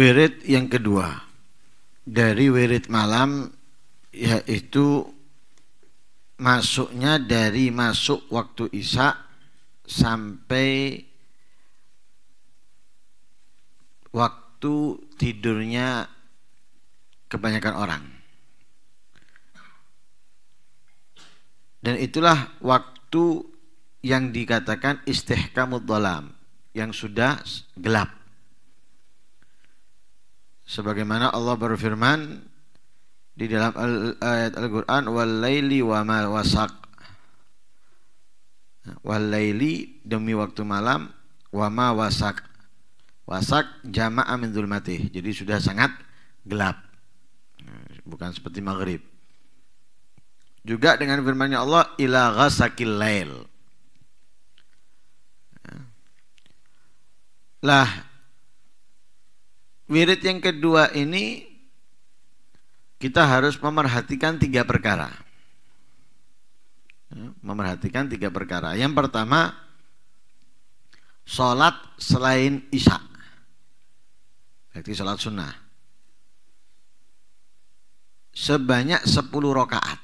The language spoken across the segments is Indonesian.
wirid yang kedua dari wirid malam yaitu masuknya dari masuk waktu isya sampai waktu tidurnya kebanyakan orang. Dan itulah waktu yang dikatakan istihkamud dalam yang sudah gelap sebagaimana Allah berfirman di dalam al ayat Al-Qur'an wal laili wa ma wasaq wal laili demi waktu malam wa ma wasak wasak jama'a min zulmatih jadi sudah sangat gelap bukan seperti maghrib juga dengan firman Allah ila ghasakil lail ya. lah wirid yang kedua ini kita harus memerhatikan tiga perkara. Ya, memerhatikan tiga perkara. Yang pertama, sholat selain isya. Berarti sholat sunnah. Sebanyak sepuluh rokaat.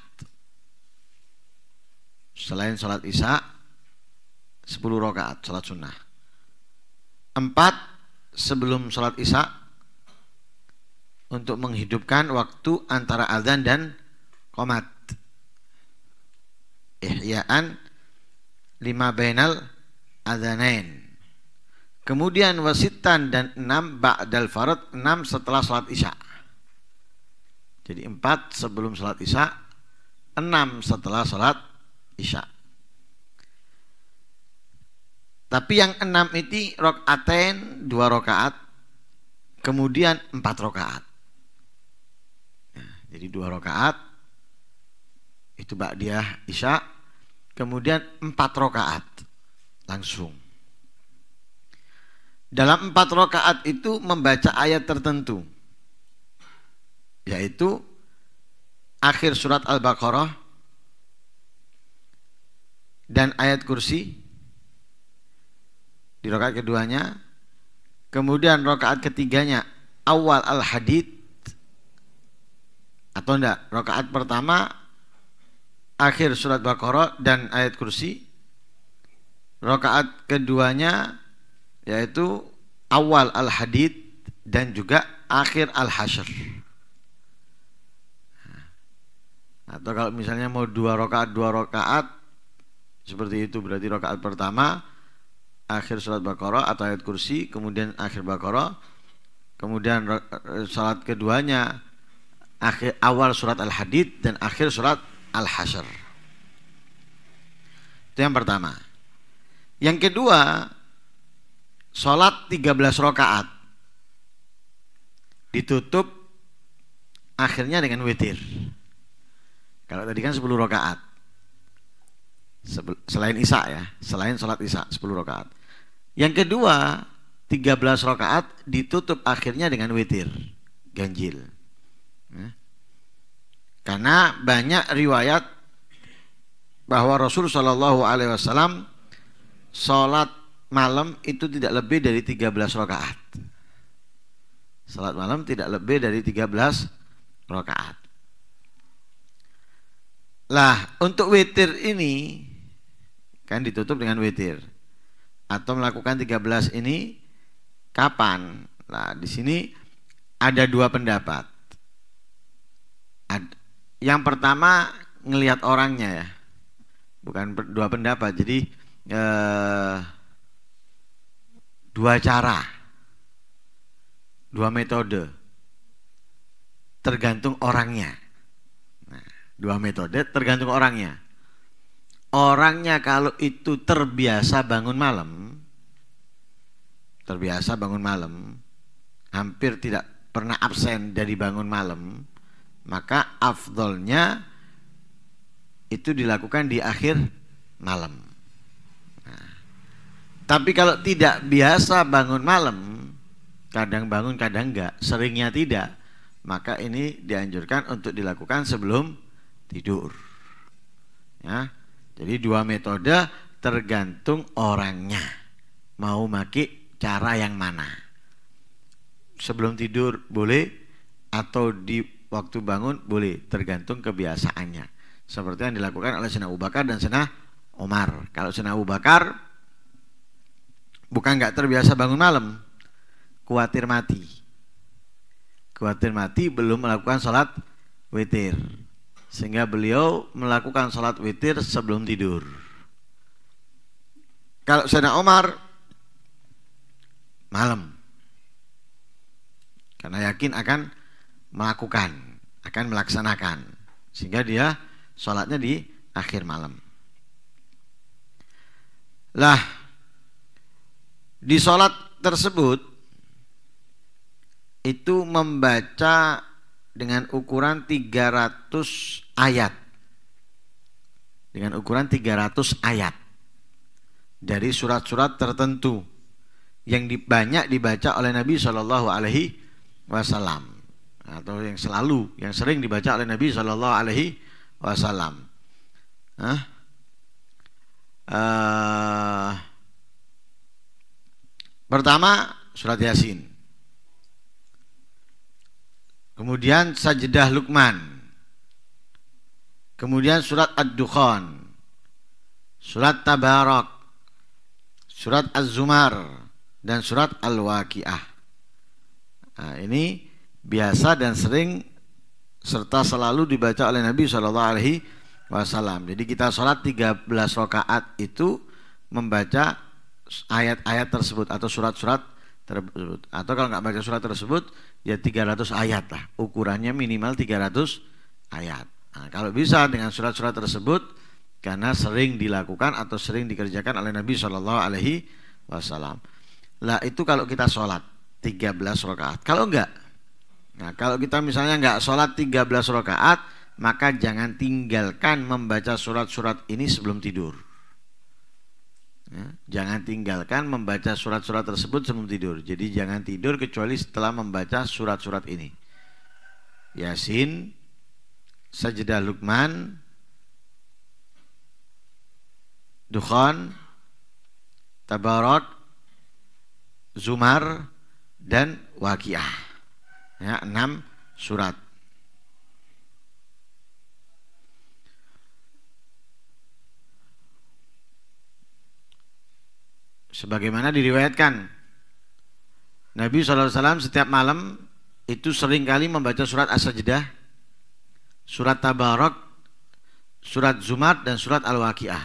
Selain sholat isya, sepuluh rokaat sholat sunnah. Empat sebelum sholat isya untuk menghidupkan waktu antara azan dan komat ihya'an lima bainal adzanain kemudian wasitan dan enam ba'dal farad enam setelah salat isya jadi empat sebelum salat isya enam setelah salat isya tapi yang enam itu rokaten dua rokaat kemudian empat rokaat jadi dua rokaat itu ba'diyah isya kemudian empat rokaat langsung dalam empat rakaat itu membaca ayat tertentu yaitu akhir surat Al-Baqarah dan ayat kursi di rakaat keduanya kemudian rakaat ketiganya awal al-hadid atau enggak rakaat pertama akhir surat Baqarah dan ayat kursi rakaat keduanya yaitu awal al-hadid dan juga akhir al-hasyr atau kalau misalnya mau dua rakaat dua rakaat seperti itu berarti rakaat pertama akhir surat Baqarah atau ayat kursi kemudian akhir Baqarah kemudian salat keduanya akhir awal surat Al-Hadid dan akhir surat Al-Hasyr. Itu yang pertama. Yang kedua, sholat 13 rakaat ditutup akhirnya dengan witir. Kalau tadi kan 10 rakaat. Selain Isya ya, selain sholat Isya 10 rakaat. Yang kedua, 13 rakaat ditutup akhirnya dengan witir, ganjil. Karena banyak riwayat bahwa Rasul Shallallahu Alaihi Wasallam sholat malam itu tidak lebih dari 13 rakaat. Salat malam tidak lebih dari 13 rakaat. Lah, untuk witir ini kan ditutup dengan witir atau melakukan 13 ini kapan? Nah, di sini ada dua pendapat yang pertama ngelihat orangnya ya bukan dua pendapat jadi eh, dua cara dua metode tergantung orangnya nah, dua metode tergantung orangnya orangnya kalau itu terbiasa bangun malam terbiasa bangun malam hampir tidak pernah absen dari bangun malam maka afdolnya itu dilakukan di akhir malam. Nah, tapi kalau tidak biasa bangun malam, kadang bangun kadang enggak, seringnya tidak, maka ini dianjurkan untuk dilakukan sebelum tidur. Ya, jadi dua metode tergantung orangnya mau maki cara yang mana. Sebelum tidur boleh atau di waktu bangun boleh tergantung kebiasaannya seperti yang dilakukan oleh Sena Abu Bakar dan Sena Omar kalau Sena Abu Bakar bukan nggak terbiasa bangun malam khawatir mati khawatir mati belum melakukan sholat witir sehingga beliau melakukan sholat witir sebelum tidur kalau Sena Omar malam karena yakin akan melakukan, akan melaksanakan. Sehingga dia sholatnya di akhir malam. Lah, di sholat tersebut itu membaca dengan ukuran 300 ayat. Dengan ukuran 300 ayat dari surat-surat tertentu yang banyak dibaca oleh Nabi Shallallahu Alaihi Wasallam atau yang selalu yang sering dibaca oleh Nabi Shallallahu Alaihi Wasallam. Nah, Uh, pertama surat Yasin. Kemudian sajedah Lukman Kemudian surat Ad-Dukhan. Surat Tabarak. Surat Az-Zumar dan surat Al-Waqiah. Nah, ini biasa dan sering serta selalu dibaca oleh Nabi Shallallahu Alaihi Wasallam. Jadi kita sholat 13 rakaat itu membaca ayat-ayat tersebut atau surat-surat tersebut atau kalau nggak baca surat tersebut ya 300 ayat lah ukurannya minimal 300 ayat nah, kalau bisa dengan surat-surat tersebut karena sering dilakukan atau sering dikerjakan oleh Nabi Shallallahu Alaihi Wasallam lah itu kalau kita sholat 13 rakaat kalau enggak Nah, kalau kita misalnya nggak sholat 13 rakaat, maka jangan tinggalkan membaca surat-surat ini sebelum tidur. Ya, jangan tinggalkan membaca surat-surat tersebut sebelum tidur. Jadi jangan tidur kecuali setelah membaca surat-surat ini. Yasin, Sajdah Luqman, Dukhan, Tabarak, Zumar, dan Waqiah ya, enam surat sebagaimana diriwayatkan Nabi SAW setiap malam itu seringkali membaca surat As-Sajdah, surat Tabarak, surat Zumar dan surat Al-Waqiah.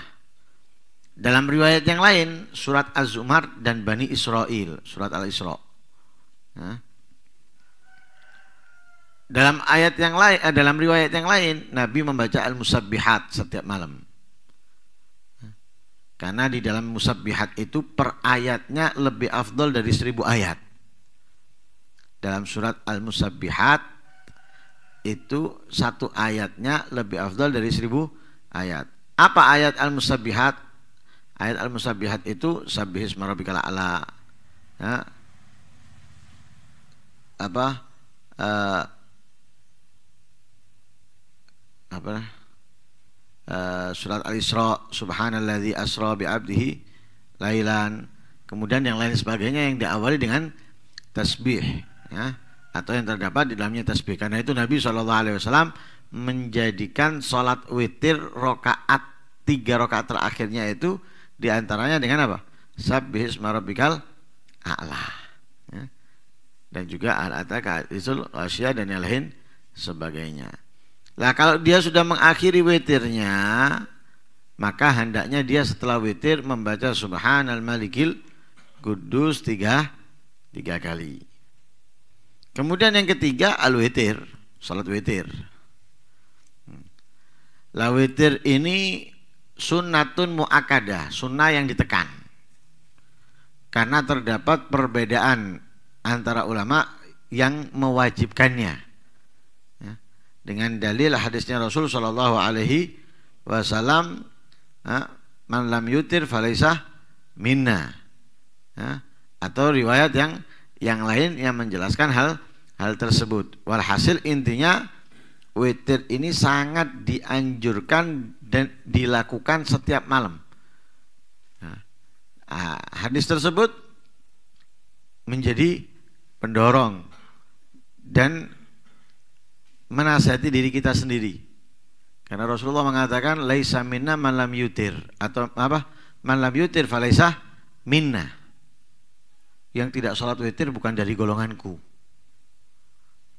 Dalam riwayat yang lain, surat Az-Zumar dan Bani Israel, surat Al-Isra. Nah, dalam ayat yang lain, eh, dalam riwayat yang lain, Nabi membaca al-musabbihat setiap malam. Karena di dalam musabbihat itu per ayatnya lebih afdol dari seribu ayat. Dalam surat Al-Musabbihat itu satu ayatnya lebih afdol dari seribu ayat. Apa ayat Al-Musabbihat? Ayat Al-Musabbihat itu sabihis marabikal ala. Ya. Apa? Eh, apa uh, surat Al-Isra di asra bi abdihi lailan kemudian yang lain sebagainya yang diawali dengan tasbih ya atau yang terdapat di dalamnya tasbih karena itu Nabi Shallallahu alaihi wasallam menjadikan sholat witir rokaat tiga rokaat terakhirnya itu diantaranya dengan apa sabih rabbikal a'la ya. dan juga al-ataka isul dan yang lain sebagainya lah kalau dia sudah mengakhiri witirnya, maka hendaknya dia setelah witir membaca subhanal malikil kudus tiga, tiga kali. Kemudian yang ketiga al witir, salat witir. Hmm. Lah witir ini sunnatun muakada, sunnah yang ditekan. Karena terdapat perbedaan antara ulama yang mewajibkannya dengan dalil hadisnya Rasul Shallallahu Alaihi Wasallam man lam yutir falisah minna atau riwayat yang yang lain yang menjelaskan hal hal tersebut walhasil intinya witir ini sangat dianjurkan dan dilakukan setiap malam nah, hadis tersebut menjadi pendorong dan menasihati diri kita sendiri. Karena Rasulullah mengatakan laisa minna man lam yutir atau apa? Man lam yutir falaisa minna. Yang tidak sholat witir bukan dari golonganku.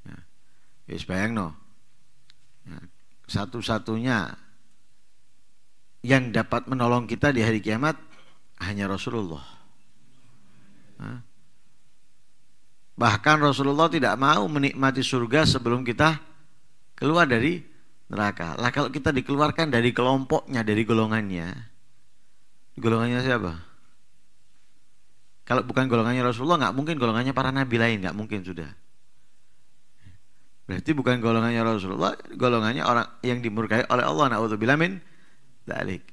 ya, ya bayang no. Ya. satu-satunya yang dapat menolong kita di hari kiamat hanya Rasulullah. Ya. bahkan Rasulullah tidak mau menikmati surga sebelum kita keluar dari neraka. Lah kalau kita dikeluarkan dari kelompoknya, dari golongannya, golongannya siapa? Kalau bukan golongannya Rasulullah, nggak mungkin golongannya para nabi lain, nggak mungkin sudah. Berarti bukan golongannya Rasulullah, golongannya orang yang dimurkai oleh Allah. Nauzubillah min dzalik.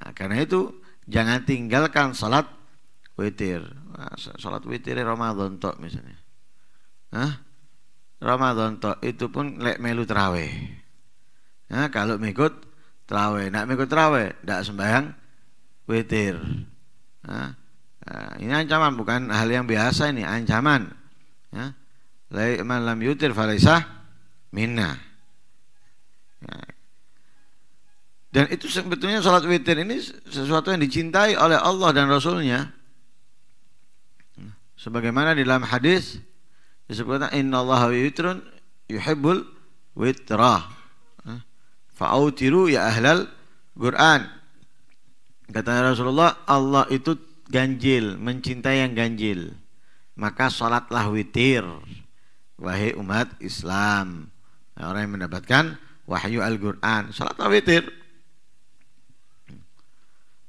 Nah, karena itu jangan tinggalkan salat witir. Nah, salat witir Ramadan tok misalnya. Hah? Ramadan tok itu pun lek melu teraweh. Nah, ya, kalau mengikut teraweh, nak mengikut teraweh, tidak sembahyang witir. Nah, ini ancaman bukan hal yang biasa ini ancaman. Ya. Lai malam yutir falaisah minna. Dan itu sebetulnya sholat witir ini sesuatu yang dicintai oleh Allah dan Rasulnya. Sebagaimana di dalam hadis disebutkan allaha witrun yuhibbul witra. Eh? Fa'autiru ya ahlal Quran. Kata Rasulullah, Allah itu ganjil, mencintai yang ganjil. Maka sholatlah witir wahai umat Islam. Nah, orang yang mendapatkan wahyu Al-Qur'an, sholatlah witir.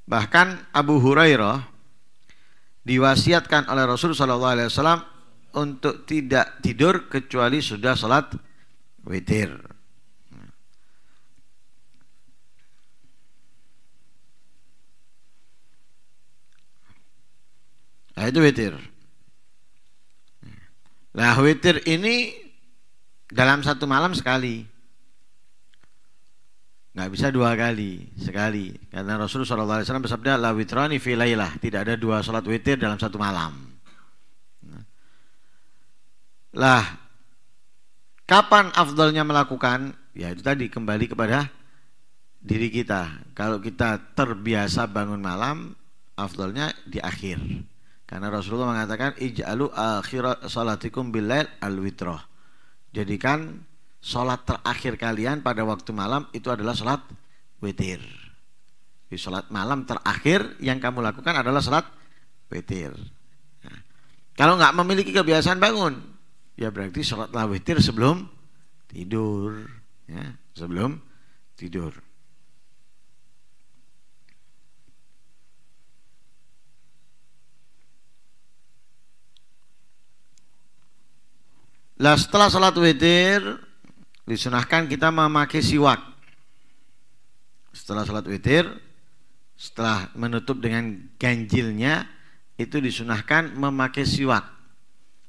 Bahkan Abu Hurairah diwasiatkan oleh Rasul SAW. alaihi wasallam untuk tidak tidur kecuali sudah sholat witir. Nah itu witir. Nah witir ini dalam satu malam sekali. Nggak bisa dua kali, sekali. Karena Rasulullah SAW bersabda, La witrani filailah, Tidak ada dua sholat witir dalam satu malam. Lah, kapan afdolnya melakukan? Ya itu tadi kembali kepada diri kita. Kalau kita terbiasa bangun malam, afdolnya di akhir. Karena Rasulullah mengatakan ij'alu akhir salatikum al witroh Jadikan salat terakhir kalian pada waktu malam itu adalah salat witir. Di salat malam terakhir yang kamu lakukan adalah salat witir. Nah, kalau nggak memiliki kebiasaan bangun, ya berarti sholatlah witir sebelum tidur ya sebelum tidur Lah setelah sholat witir disunahkan kita memakai siwak. Setelah sholat witir, setelah menutup dengan ganjilnya itu disunahkan memakai siwak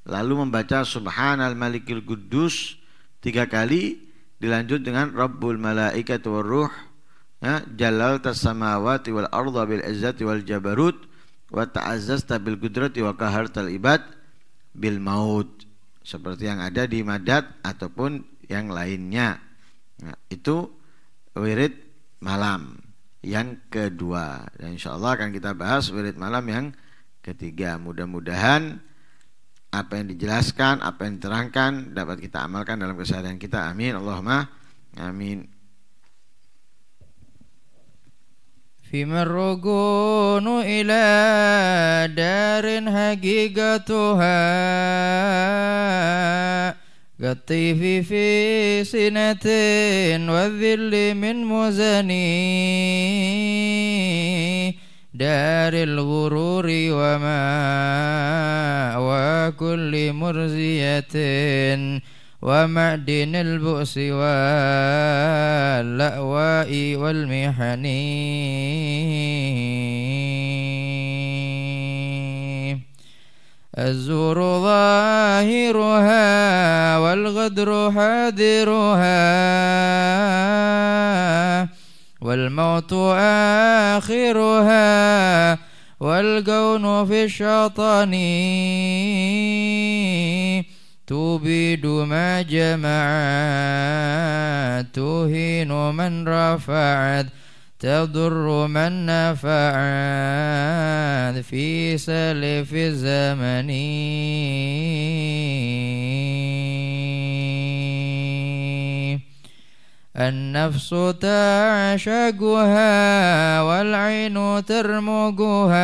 lalu membaca subhanal malikil kudus tiga kali dilanjut dengan rabbul malaikat wal ruh ya jalal tasamawati wal arda bil izzati wal jabarut wa ta'azzazta bil qudrati wa Tal ibad bil maut seperti yang ada di madat ataupun yang lainnya nah, itu wirid malam yang kedua dan insya Allah akan kita bahas wirid malam yang ketiga mudah-mudahan apa yang dijelaskan, apa yang diterangkan dapat kita amalkan dalam keseharian kita. Amin. Allahumma amin. فيما الرجون إلى دار حقيقتها كالطيف في سنة والذل من مزني دار الغرور وما وكل مرزية ومعدن البؤس واللأواء والمحن الزور ظاهرها والغدر حاضرها والموت آخرها والكون في الشطن تبيد ما جمعت تهين من رفعت تضر من نفعت في سلف الزمن النفس تعشقها والعين ترمقها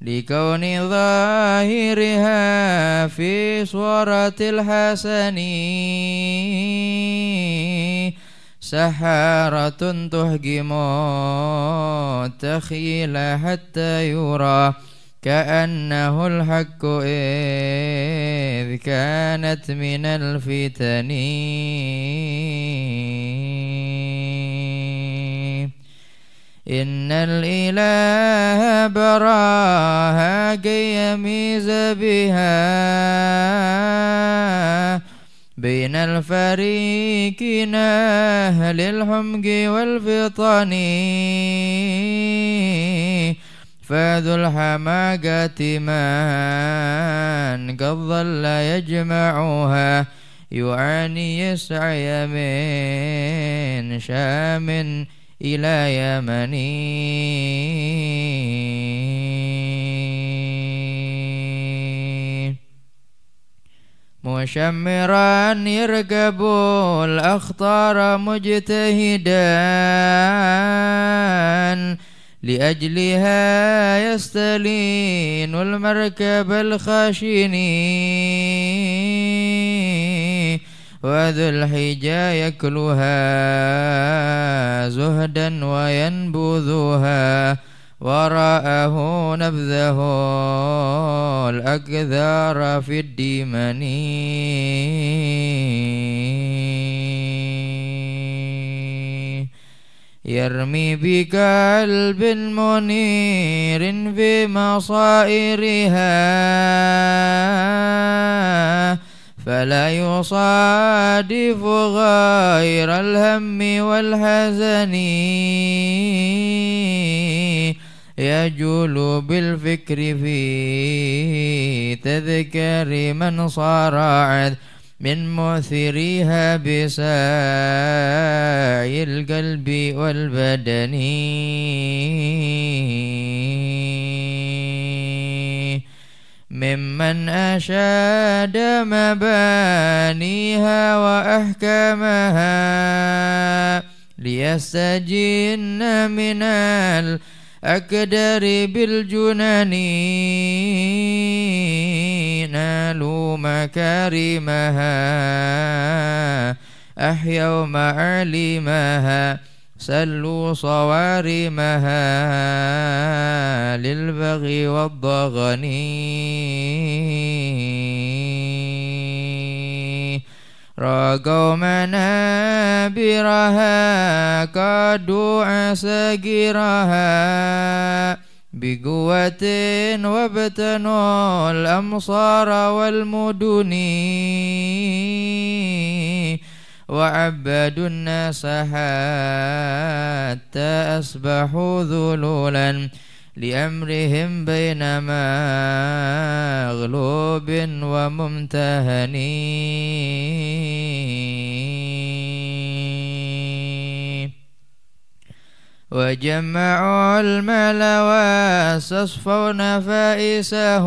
لكون ظاهرها في صورة الحسن سحارة تهجم التخيل حتى يرى كأنه الحق إذ كانت من الفتن إن الإله براها كي يميز بها بين الفريقين أهل الحمق والفطن فذو الحماقة من ظل يجمعها يعاني يسعي من شام إلى يمن مشمرا يركب الأخطار مجتهدا لأجلها يستلين المركب الخاشن وذو الحجى يكلها زهدا وينبذها وراءه نبذه الأكثر في الدمن يرمي بقلب منير في مصائرها فلا يصادف غير الهم والحزن يجول بالفكر في تذكر من صار عذر من مثيرها بساعي القلب والبدن ممن أشاد مبانيها وأحكمها ليستجن من الأرض أكدر بالجنان نالوا مكارمها أحيوا معالمها سلوا صوارمها للبغي والضغنين رقومنا برها كادوا عساقرها بقوة وابتنوا الأمصار والمدن وعبدوا الناس حتى أصبحوا ذلولا لأمرهم بينما مغلوب وممتهن وجمعوا المال واستصفوا نفائسه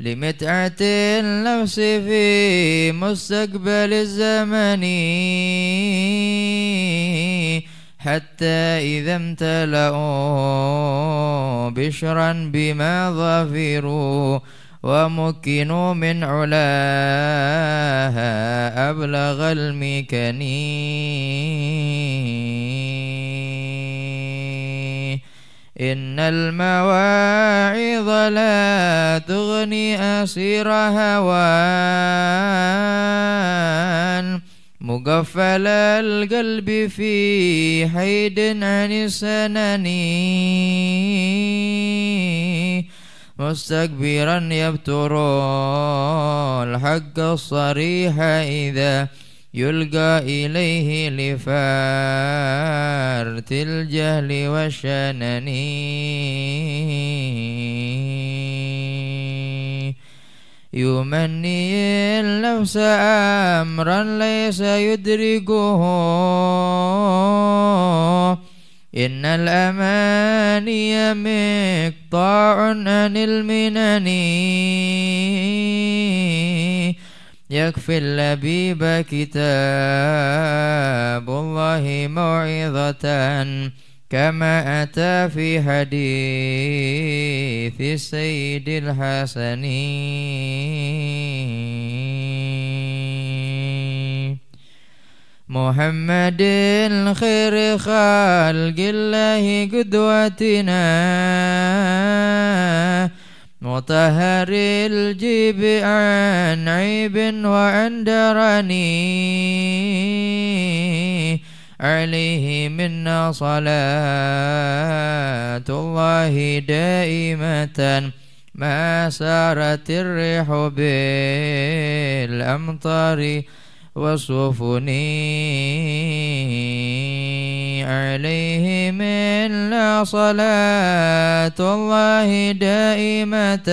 لمتعة النفس في مستقبل الزمن حتى إذا امتلأوا بشرا بما ظفروا ومكنوا من علاها أبلغ المكني إن المواعظ لا تغني أسير هوان مقفل القلب في حيد عن سناني مستكبرا يبتر الحق الصريح إذا يلقى إليه لفارت الجهل والشنني يمني النفس أمرا ليس يدركه إن الأماني مقطاع عن المنن يكفي اللبيب كتاب الله موعظة كما أتى في حديث السيد الحسن محمد خير خلق الله قدوتنا مطهر الجيب عن عيب وعن درني عليه منا صلاة الله دائمة ما سارت الريح بالأمطار وسفن عليه منا صلاة الله دائمة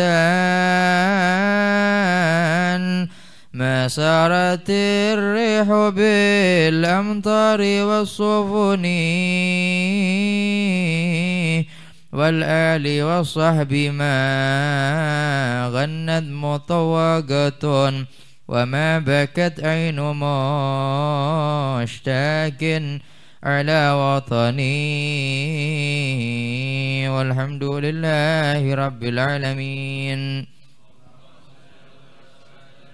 ما سارت الريح بالأمطار والصفن والآل والصحب ما غنت مطوقة وما بكت عين مشتاك على وطني والحمد لله رب العالمين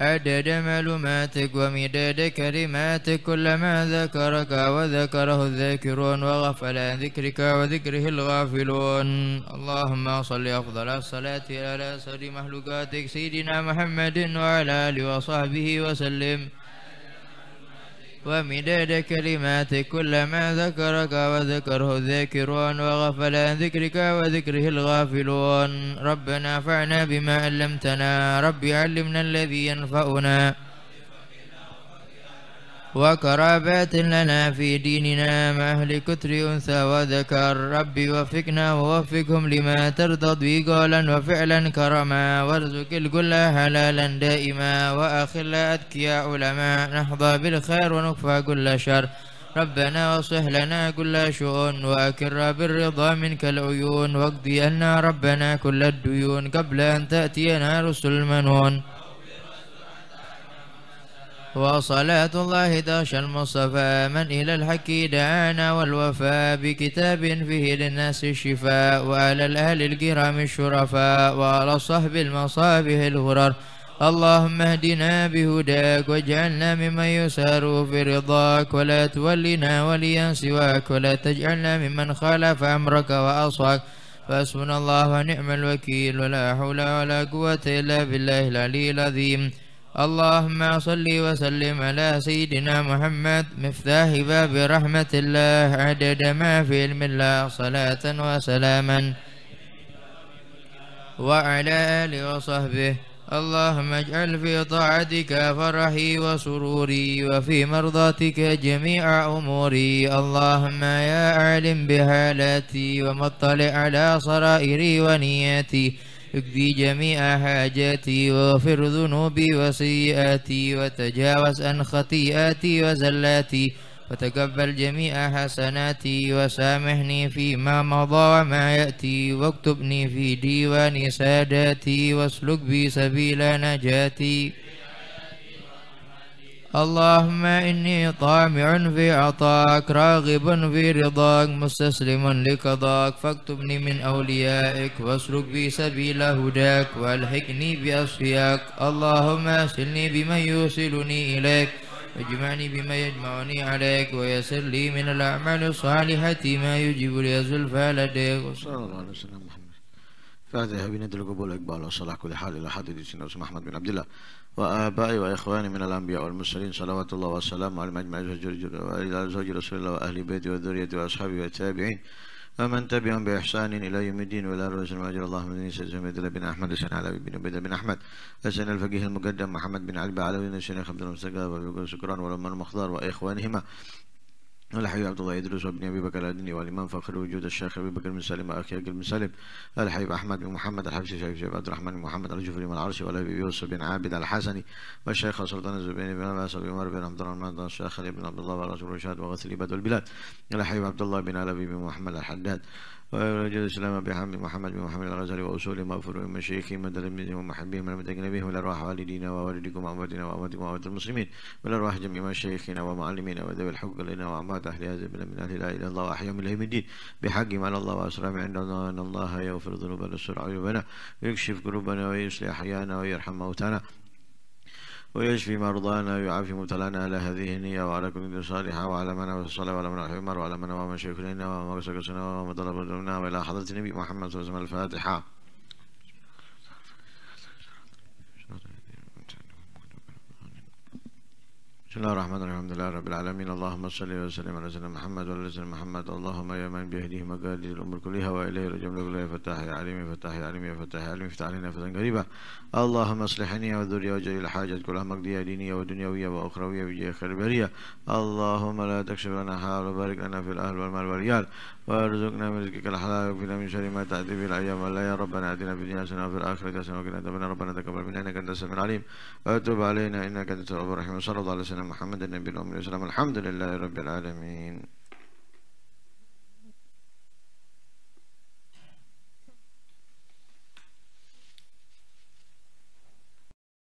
عدد معلوماتك ومداد كلماتك كلما ذكرك وذكره الذاكرون وغفل عن ذكرك وذكره الغافلون اللهم صل أفضل الصلاة على سر مخلوقاتك سيدنا محمد وعلى آله وصحبه وسلم ومداد كلماتك كلما ذكرك وذكره الذاكرون وغفل عن ذكرك وذكره الغافلون ربنا فعنا بما علمتنا رب علمنا الذي ينفعنا وقرابات لنا في ديننا مع أهل كتر أنثى وذكر ربي وفقنا ووفقهم لما ترضى به قولا وفعلا كرما وارزق الكل حلالا دائما وأخلا أذكياء علماء نحظى بالخير ونكفى كل شر ربنا وصح لنا كل شؤون وأكر بالرضا منك العيون واقضي لنا ربنا كل الديون قبل أن تأتينا رسل المنون وصلاة الله داش المصطفى من إلى الحق دعانا والوفاء بكتاب فيه للناس الشفاء وعلى الأهل الكرام الشرفاء وعلى صحب المصابه الغرر اللهم اهدنا بهداك واجعلنا ممن يسار في رضاك ولا تولنا وليا سواك ولا تجعلنا ممن خالف أمرك وأصاك فاسمنا الله ونعم الوكيل ولا حول ولا قوة إلا بالله العلي العظيم اللهم صل وسلم على سيدنا محمد مفتاح باب رحمة الله عدد ما في علم الله صلاة وسلاما وعلى آله وصحبه اللهم اجعل في طاعتك فرحي وسروري وفي مرضاتك جميع أموري اللهم يا عالم بحالاتي ومطلع على صرائري ونياتي اقضي جميع حاجاتي واغفر ذنوبي وسيئاتي وتجاوز عن خطيئاتي وزلاتي وتقبل جميع حسناتي وسامحني فيما مضى وما يأتي واكتبني في ديوان ساداتي واسلك بي سبيل نجاتي اللهم إني طامع في عطاك راغب في رضاك مستسلم لقضاك فاكتبني من أوليائك واسلك بي سبيل هداك والحقني بأصفياك اللهم أسلني بمن يوصلني إليك واجمعني بما يجمعني عليك ويسر لي من الأعمال الصالحة ما يجب لي زلفى لديك صلى الله عليه وسلم محمد فهذا يهبين دلقبول إقبال وصلاح كل حال إلى حد سيدنا أحمد بن عبد الله وآبائي وإخواني من الأنبياء والمرسلين صلوات الله وسلامه على المجمع وعلى زوج رسول الله وأهل بيته وذريته وأصحابه والتابعين ومن تبعهم بإحسان إلى يوم الدين ولا رجل ما الله من سيد سميد بن أحمد حسن علي بن عبيد بن أحمد حسن الفقيه المقدم محمد بن علي بن حسن عبد المستقى وأبي شكران والأم المخضر وإخوانهما الحبيب عبد الله يدرس وابن ابي بكر الادني والامام فخر وجود الشيخ ابي بكر بن سالم اخي عقل بن سالم الحبيب احمد بن محمد الحبشي شيخ شيخ عبد الرحمن بن محمد الجفري من العرش والابي يوسف بن عابد الحسني والشيخ سلطان الزبيني بن عباس بن عمر بن عبد الرحمن الشيخ بن عبد الله ورسول رشاد وغسل البلاد الحبيب عبد الله بن علي بن محمد الحداد ويرجد السلام بحمد محمد بن محمد الغزالي واصول مغفور من مشايخه من تلاميذه ومحبيه من المتقين به والارواح والدينا ووالديكم وامواتنا وامواتكم واموات المسلمين والارواح جميع مشايخنا ومعلمينا وذوي الحق لنا واعمات اهل هذا البلد من اهل لا اله الا الله واحيا من الايام الدين بحقهم على الله واسلام عند الله ان الله يغفر ذنوبنا ويستر عيوبنا ويكشف كروبنا ويصلح احيانا ويرحم موتانا ويشفي مرضانا ويعافي مبتلانا على هذه النية وعلى كل ذي صالحة وعلى من وصل وعلى من عمر وعلى من ومن شيخنا ومن سكسنا ومن طلب وإلى حضرة النبي محمد صلى الله عليه وسلم الفاتحة بسم الله الرحمن الرحيم الحمد لله رب العالمين اللهم صل وسلم على سيدنا محمد وعلى سيدنا محمد اللهم يا من بيده مقاليد الامور كلها واليه رجم لك يا فتاح يا عليم يا فتاح يا عليم يا فتاح يا عليم افتح علينا فتحا قريبا اللهم اصلحني وذري وجل الحاجات كلها مقضيه دينيه ودنيويه واخرويه بجاه خير البريه اللهم لا تكشف لنا حال وبارك لنا في الاهل والمال والريال وارزقنا من رزقك الحلال واغفر من شر ما تأتي به الأيام لا يا ربنا آتنا في الدنيا حسنة وفي الآخرة حسنة وقنا عذاب ربنا تقبل منا إنك أنت السميع العليم وتب علينا إنك أنت التواب الرحيم وصلى الله على سيدنا محمد النبي الأمي والسلام الحمد لله رب العالمين